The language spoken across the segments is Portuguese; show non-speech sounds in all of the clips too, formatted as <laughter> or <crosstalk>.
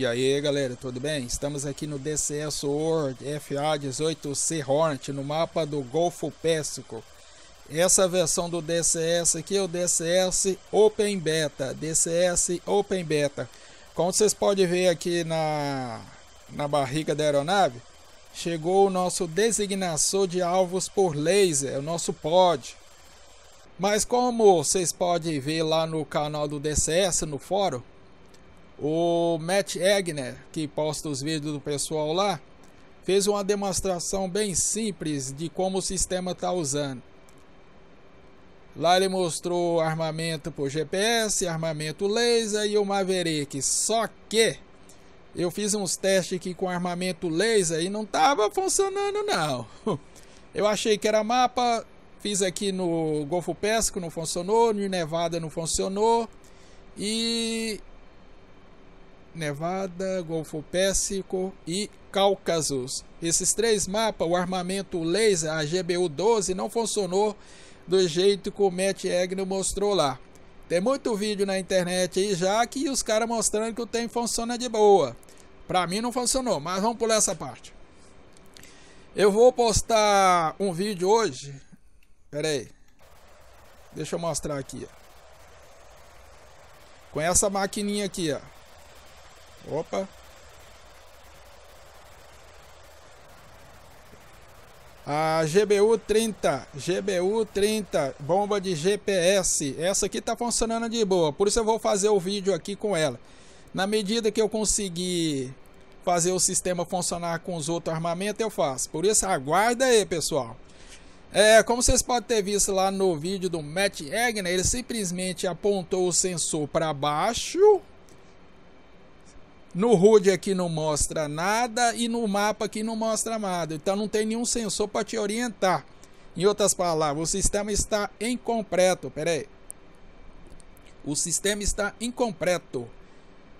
E aí galera, tudo bem? Estamos aqui no DCS World FA18C Hornet no mapa do Golfo Pérsico. Essa versão do DCS aqui é o DCS Open Beta, DCS Open Beta. Como vocês podem ver aqui na, na barriga da aeronave, chegou o nosso designação de alvos por laser, o nosso pod. Mas como vocês podem ver lá no canal do DCS, no fórum, o Matt Egner, que posta os vídeos do pessoal lá, fez uma demonstração bem simples de como o sistema está usando. Lá ele mostrou armamento por GPS, armamento laser e o Maverick. Só que eu fiz uns testes aqui com armamento laser e não estava funcionando não. <laughs> Eu achei que era mapa, fiz aqui no Golfo Pésco, não funcionou, no Nevada não funcionou. E Nevada, Golfo Pérsico e Cáucasos. Esses três mapas, o armamento laser, a GBU-12, não funcionou do jeito que o Matt Agnew mostrou lá. Tem muito vídeo na internet aí já que os caras mostrando que o tem funciona de boa. Pra mim não funcionou, mas vamos pular essa parte. Eu vou postar um vídeo hoje. Pera aí. Deixa eu mostrar aqui. Com essa maquininha aqui, ó. Opa. A GBU-30, GBU-30, bomba de GPS. Essa aqui tá funcionando de boa, por isso eu vou fazer o vídeo aqui com ela. Na medida que eu conseguir fazer o sistema funcionar com os outros armamentos, eu faço. Por isso, aguarda aí, pessoal. É, como vocês podem ter visto lá no vídeo do Matt Egner, ele simplesmente apontou o sensor para baixo no HUD aqui não mostra nada e no mapa aqui não mostra nada. Então não tem nenhum sensor para te orientar. Em outras palavras, o sistema está incompleto. Pera aí. O sistema está incompleto.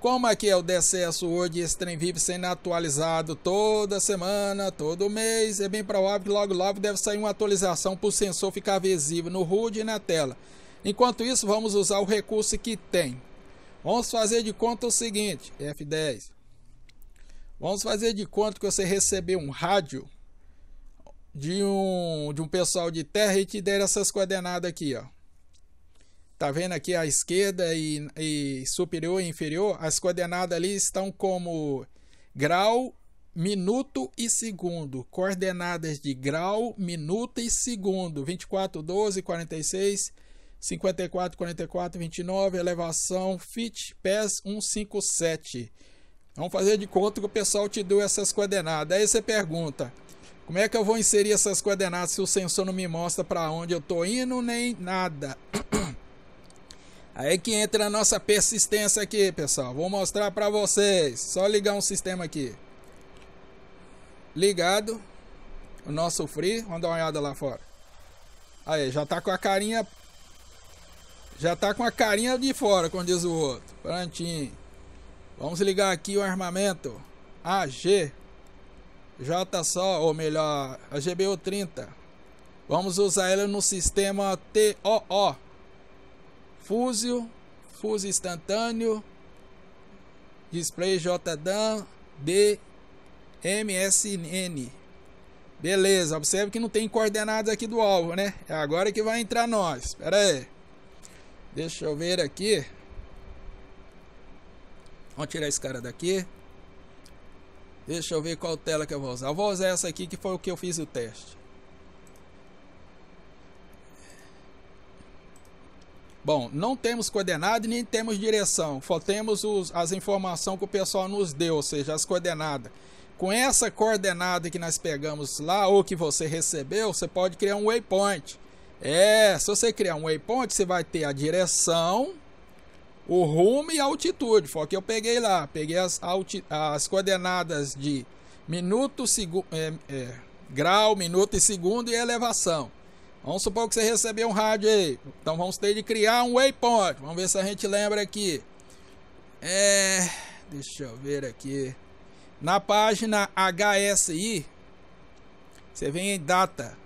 Como aqui é o DCS hoje, esse trem vive sendo atualizado toda semana, todo mês, é bem provável que logo logo deve sair uma atualização para o sensor ficar visível no HUD e na tela. Enquanto isso, vamos usar o recurso que tem. Vamos fazer de conta o seguinte, F10. Vamos fazer de conta que você recebeu um rádio de um, de um pessoal de terra e te deram essas coordenadas aqui, ó. Tá vendo aqui à esquerda e, e superior e inferior? As coordenadas ali estão como grau, minuto e segundo. Coordenadas de grau, minuto e segundo. 24, 12, 46, 54, 44, 29, elevação FIT PES 157. Vamos fazer de conta que o pessoal te deu essas coordenadas. Aí você pergunta, como é que eu vou inserir essas coordenadas se o sensor não me mostra para onde eu estou indo nem nada? <clears throat> Aí que entra a nossa persistência aqui, pessoal. Vou mostrar para vocês. Só ligar um sistema aqui. Ligado. O nosso free. Vamos dar uma olhada lá fora. Aí, já tá com a carinha já tá com a carinha de fora, como diz o outro. Prontinho. Vamos ligar aqui o armamento AG J só, ou melhor, a GBU 30. Vamos usar ela no sistema TOO. Fúzio, fuso instantâneo, display JDAN DMSN. Beleza, observe que não tem coordenadas aqui do alvo, né? É agora que vai entrar nós. Pera aí. Deixa eu ver aqui. Vamos tirar esse cara daqui. Deixa eu ver qual tela que eu vou usar. Eu vou usar essa aqui que foi o que eu fiz o teste. Bom, não temos coordenada nem temos direção, só temos os, as informações que o pessoal nos deu, ou seja, as coordenadas. Com essa coordenada que nós pegamos lá ou que você recebeu, você pode criar um waypoint. É, se você criar um waypoint, você vai ter a direção, o rumo e a altitude. Foi o que eu peguei lá. Peguei as, as coordenadas de minuto, é, é, grau, minuto e segundo e elevação. Vamos supor que você recebeu um rádio aí. Então vamos ter de criar um waypoint. Vamos ver se a gente lembra aqui. É, deixa eu ver aqui. Na página HSI, você vem em data.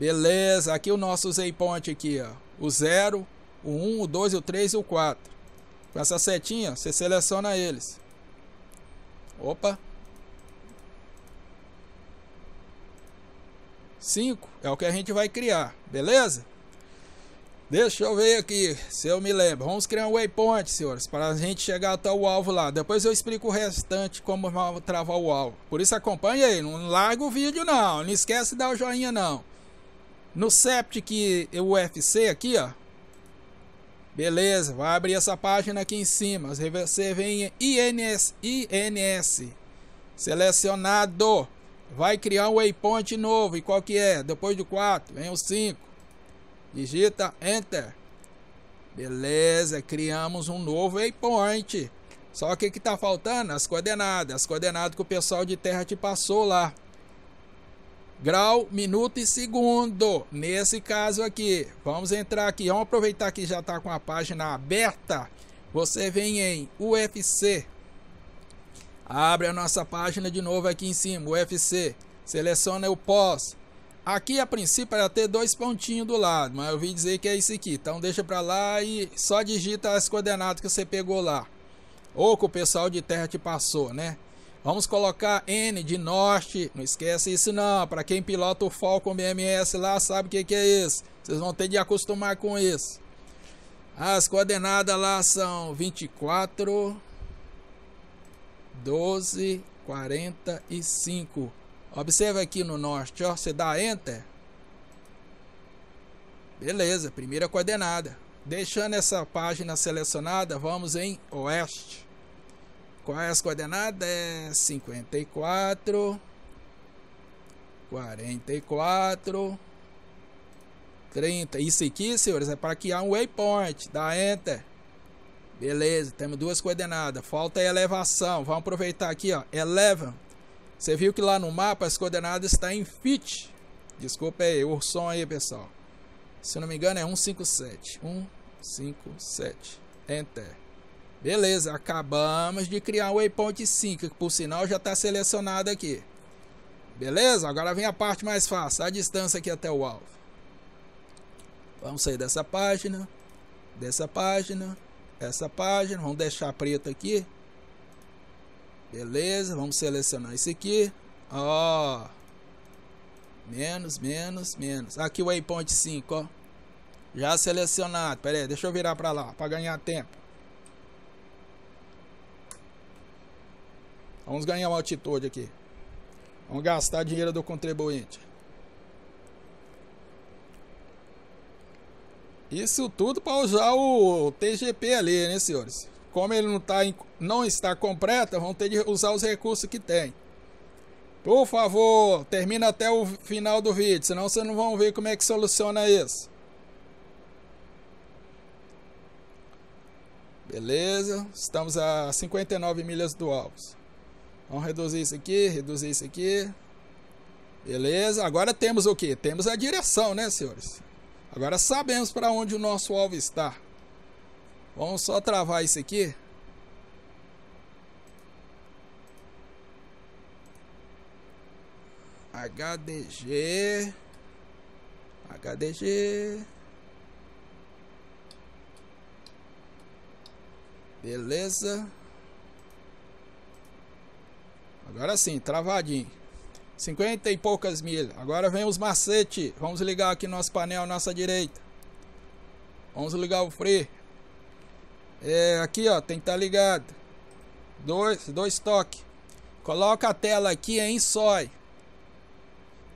Beleza, aqui o nosso waypoint aqui, ó. O 0, o 1, um, o 2, o 3 e o 4. Com essa setinha, você seleciona eles. Opa. 5 é o que a gente vai criar, beleza? Deixa eu ver aqui, se eu me lembro. Vamos criar um waypoint, senhores, para a gente chegar até o alvo lá. Depois eu explico o restante, como travar o alvo. Por isso acompanha aí, não larga o vídeo não, não esquece de dar o joinha não. No Septic UFC aqui, ó. Beleza, vai abrir essa página aqui em cima. Você vem em INS, INS. Selecionado. Vai criar um waypoint novo. E qual que é? Depois do 4, vem o 5. Digita Enter. Beleza, criamos um novo waypoint. Só que o que está faltando? As coordenadas. As coordenadas que o pessoal de terra te passou lá grau, minuto e segundo. Nesse caso aqui, vamos entrar aqui, vamos aproveitar que já está com a página aberta. Você vem em UFC, abre a nossa página de novo aqui em cima, UFC, seleciona o pós. Aqui a princípio era ter dois pontinhos do lado, mas eu vim dizer que é isso aqui. Então deixa para lá e só digita as coordenadas que você pegou lá. Ou que o pessoal de terra te passou, né? Vamos colocar N de norte. Não esquece isso não. Para quem pilota o Falcon BMS lá sabe o que, que é isso. Vocês vão ter de acostumar com isso. As coordenadas lá são 24, 12, 45. Observe aqui no norte, ó. Você dá Enter. Beleza, primeira coordenada. Deixando essa página selecionada, vamos em Oeste. É as coordenadas 54 44 30. Isso aqui, senhores, é para há um waypoint. Dá enter. Beleza, temos duas coordenadas. Falta elevação. Vamos aproveitar aqui, ó. Eleva. Você viu que lá no mapa as coordenadas estão tá em fit. Desculpa aí, o som aí, pessoal. Se não me engano é 157. 157. Enter. Beleza, acabamos de criar o waypoint 5, que por sinal já está selecionado aqui. Beleza? Agora vem a parte mais fácil, a distância aqui até o alvo. Vamos sair dessa página, dessa página, essa página, vamos deixar preto aqui. Beleza, vamos selecionar isso aqui. Ó. Menos, menos, menos. Aqui o waypoint 5, ó. Já selecionado. Pera aí, deixa eu virar para lá, para ganhar tempo. Vamos ganhar uma altitude aqui. Vamos gastar dinheiro do contribuinte. Isso tudo para usar o TGP ali, né, senhores? Como ele não, tá em, não está completo, vão ter de usar os recursos que tem. Por favor, termina até o final do vídeo, senão vocês não vão ver como é que soluciona isso. Beleza, estamos a 59 milhas do alvo. Vamos reduzir isso aqui, reduzir isso aqui. Beleza, agora temos o que? Temos a direção, né, senhores? Agora sabemos para onde o nosso alvo está. Vamos só travar isso aqui. HDG. HDG. Beleza. Agora sim, travadinho. 50 e poucas milhas. Agora vem os macetes. Vamos ligar aqui nosso painel nossa direita. Vamos ligar o freio. É, aqui ó, tem que estar tá ligado. Dois, dois toques. Coloca a tela aqui em sói.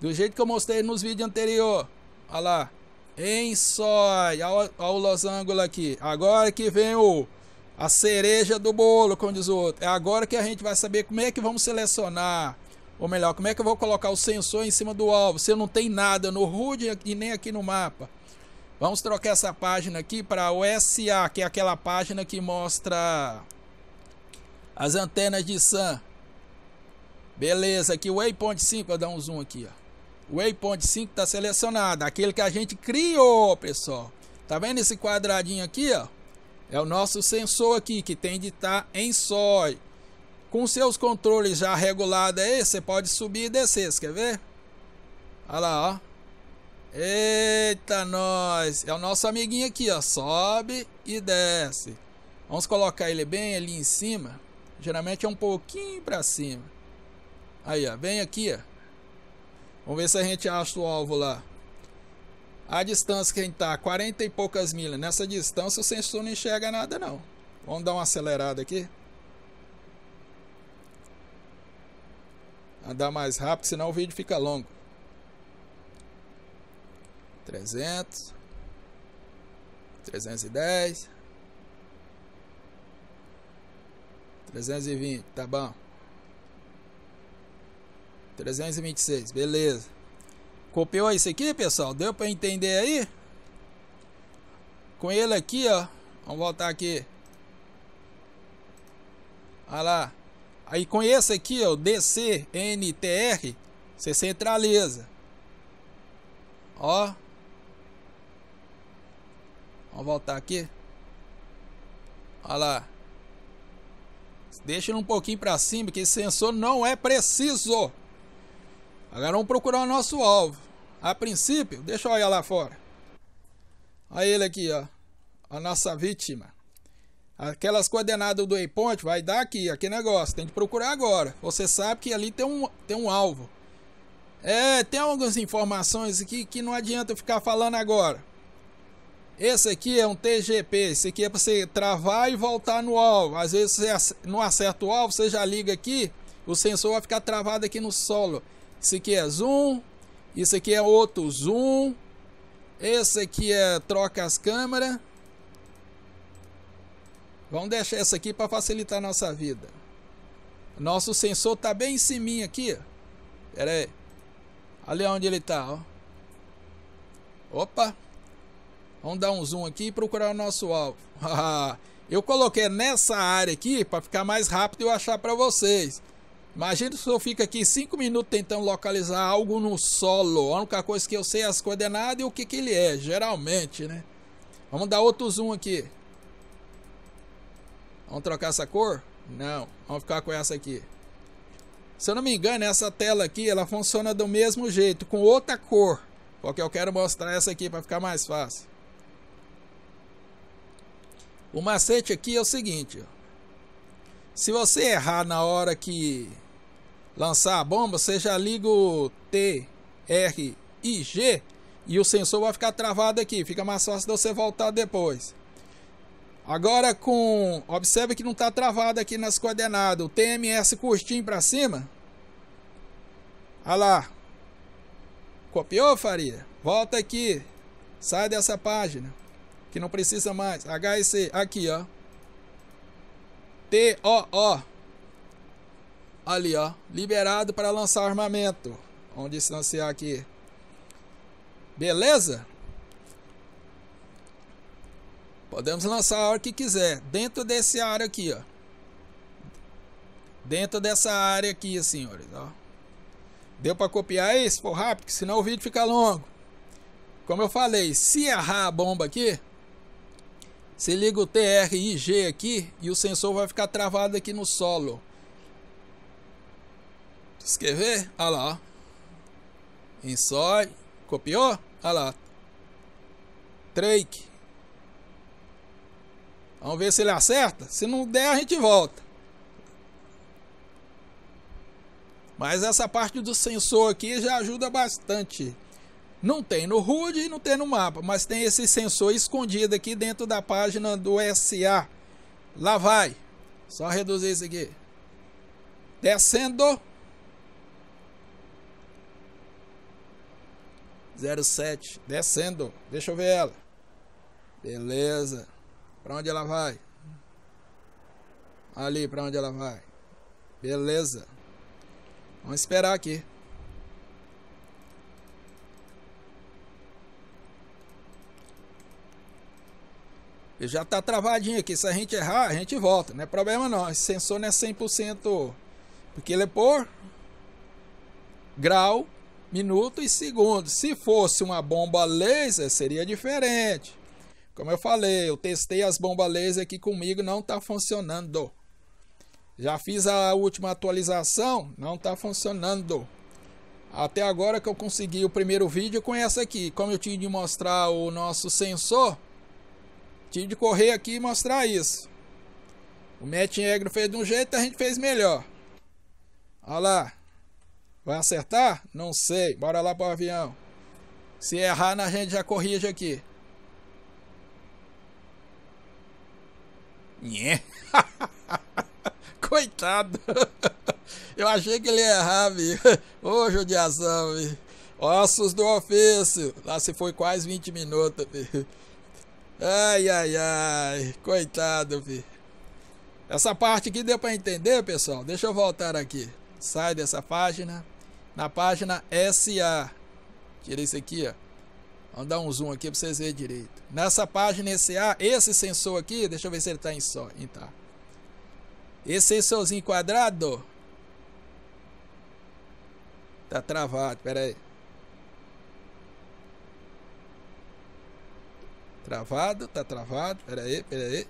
Do jeito que eu mostrei nos vídeos anterior. Olha lá. Em sói. Olha o angeles aqui. Agora que vem o a cereja do bolo, como diz o outro. É agora que a gente vai saber como é que vamos selecionar. Ou melhor, como é que eu vou colocar o sensor em cima do alvo? Se eu não tem nada no HUD e nem aqui no mapa. Vamos trocar essa página aqui para o SA, que é aquela página que mostra as antenas de SAM. Beleza, aqui o Waypoint 5, vou dar um zoom aqui, O Waypoint 5 está selecionado, aquele que a gente criou, pessoal. Tá vendo esse quadradinho aqui, ó? É o nosso sensor aqui que tem de estar tá em sói. Com seus controles já regulados é aí, você pode subir e descer, quer ver? Olha lá, ó. Eita, nós! É o nosso amiguinho aqui, ó. Sobe e desce. Vamos colocar ele bem ali em cima. Geralmente é um pouquinho pra cima. Aí, ó. Vem aqui, ó. Vamos ver se a gente acha o alvo lá. A distância que a gente tá, 40 e poucas milhas. Nessa distância o sensor não enxerga nada não. Vamos dar uma acelerada aqui. Andar mais rápido, senão o vídeo fica longo. 300. 310. 320, tá bom. 326, beleza. Copiou isso aqui, pessoal? Deu para entender aí? Com ele aqui, ó. Vamos voltar aqui. Olha lá. Aí com esse aqui, ó, DCNTR, você centraliza. Ó. Vamos voltar aqui. Olha lá. Deixa ele um pouquinho para cima, que esse sensor não é preciso. Agora vamos procurar o nosso alvo. A princípio, deixa eu olhar lá fora. Olha ele aqui, ó. A nossa vítima. Aquelas coordenadas do waypoint vai dar aqui, aquele negócio. Tem que procurar agora. Você sabe que ali tem um, tem um alvo. É, tem algumas informações aqui que não adianta eu ficar falando agora. Esse aqui é um TGP, esse aqui é para você travar e voltar no alvo. Às vezes você não acerta o alvo, você já liga aqui, o sensor vai ficar travado aqui no solo. Isso aqui é zoom. Isso aqui é outro zoom. Esse aqui é troca as câmeras. Vamos deixar essa aqui para facilitar a nossa vida. Nosso sensor tá bem em cima aqui. Pera aí. Olha onde ele está. Opa! Vamos dar um zoom aqui e procurar o nosso alvo. <laughs> eu coloquei nessa área aqui para ficar mais rápido eu achar para vocês. Imagina se eu fico aqui 5 minutos tentando localizar algo no solo. A única coisa que eu sei é as coordenadas e o que, que ele é, geralmente, né? Vamos dar outro zoom aqui. Vamos trocar essa cor? Não, vamos ficar com essa aqui. Se eu não me engano, essa tela aqui, ela funciona do mesmo jeito, com outra cor. Porque eu quero mostrar essa aqui para ficar mais fácil. O macete aqui é o seguinte, ó. Se você errar na hora que lançar a bomba, você já liga o T, R e G e o sensor vai ficar travado aqui, fica mais fácil de você voltar depois. Agora com, observe que não está travado aqui nas coordenadas, o TMS curtinho para cima. Olha lá. Copiou, Faria? Volta aqui. Sai dessa página, que não precisa mais. HC, aqui ó. T-O-O. o o Ali, ó. Liberado para lançar armamento. onde se lançar aqui. Beleza? Podemos lançar a hora que quiser. Dentro desse área aqui, ó. Dentro dessa área aqui, senhores, ó. Deu para copiar isso? Foi rápido, senão o vídeo fica longo. Como eu falei, se errar a bomba aqui, se liga o TRIG aqui e o sensor vai ficar travado aqui no solo escrever querem ver? Olha lá, ó. Copiou? Olha lá. Trake. Vamos ver se ele acerta. Se não der, a gente volta. Mas essa parte do sensor aqui já ajuda bastante. Não tem no HUD e não tem no mapa, mas tem esse sensor escondido aqui dentro da página do SA. Lá vai. Só reduzir isso aqui. Descendo. 07. Descendo. Deixa eu ver ela. Beleza. Pra onde ela vai? Ali, pra onde ela vai? Beleza. Vamos esperar aqui. E já tá travadinho aqui. Se a gente errar, a gente volta. Não é problema não. Esse sensor não é 100%. Porque ele é por grau minuto e segundo. Se fosse uma bomba laser, seria diferente. Como eu falei, eu testei as bombas laser aqui comigo, não está funcionando. Já fiz a última atualização, não está funcionando. Até agora que eu consegui o primeiro vídeo com essa aqui. Como eu tinha de mostrar o nosso sensor, tive de correr aqui e mostrar isso. O Matt Negro fez de um jeito, a gente fez melhor. Olha lá. Vai acertar? Não sei. Bora lá pro avião. Se errar, a gente já corrige aqui. Nhé. <laughs> Coitado. <laughs> Eu achei que ele ia errar, vi. Ô, judiação, Ossos do ofício. Lá se foi quase 20 minutos, Ai, ai, ai. Coitado, vi. Essa parte aqui deu para entender, pessoal? Deixa eu voltar aqui. Sai dessa página na página SA. tirei isso aqui, ó. Vamos dar um zoom aqui para vocês verem direito. Nessa página SA, esse sensor aqui, deixa eu ver se ele está em só. Então, esse sensorzinho quadrado. Tá travado, pera aí. Travado, tá travado, pera aí, pera aí.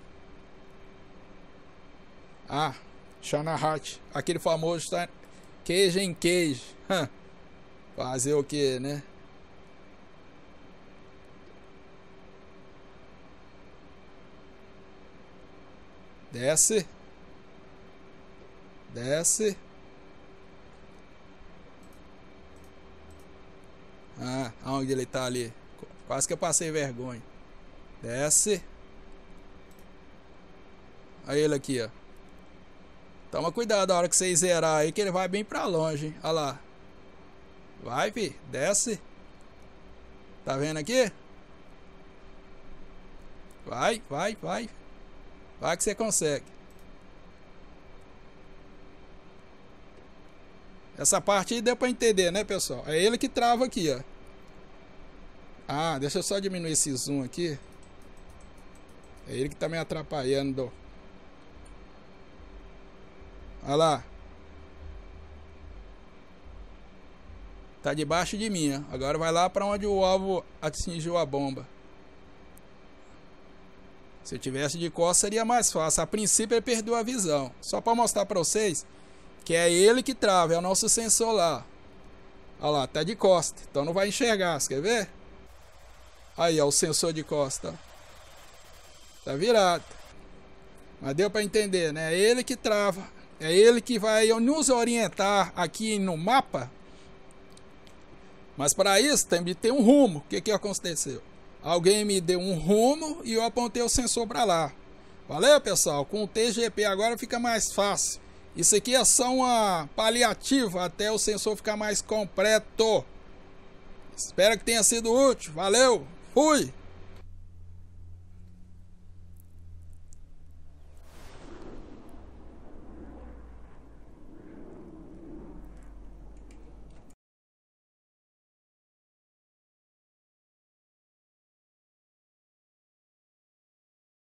Ah, Shanahat, aquele famoso Queijo em queijo. Fazer o que, né? Desce. Desce. Ah, onde ele tá ali? Quase que eu passei vergonha. Desce. Olha ele aqui, ó. Toma cuidado na hora que vocês zerar aí, que ele vai bem pra longe, hein? Olha lá. Vai, fi. Desce. Tá vendo aqui? Vai, vai, vai. Vai que você consegue. Essa parte aí deu pra entender, né, pessoal? É ele que trava aqui, ó. Ah, deixa eu só diminuir esse zoom aqui. É ele que tá me atrapalhando. Olha lá. Tá debaixo de mim, ó. Agora vai lá para onde o alvo atingiu a bomba. Se eu tivesse de costas seria mais fácil. A princípio ele perdeu a visão. Só para mostrar para vocês que é ele que trava, é o nosso sensor lá. Olha lá, tá de costa. Então não vai enxergar, quer ver? Aí, ó, o sensor de costa. Tá virado. Mas deu para entender, né? É ele que trava. É ele que vai nos orientar aqui no mapa. Mas para isso tem que ter um rumo. O que, que aconteceu? Alguém me deu um rumo e eu apontei o sensor para lá. Valeu, pessoal? Com o TGP agora fica mais fácil. Isso aqui é só uma paliativa até o sensor ficar mais completo. Espero que tenha sido útil. Valeu! Fui!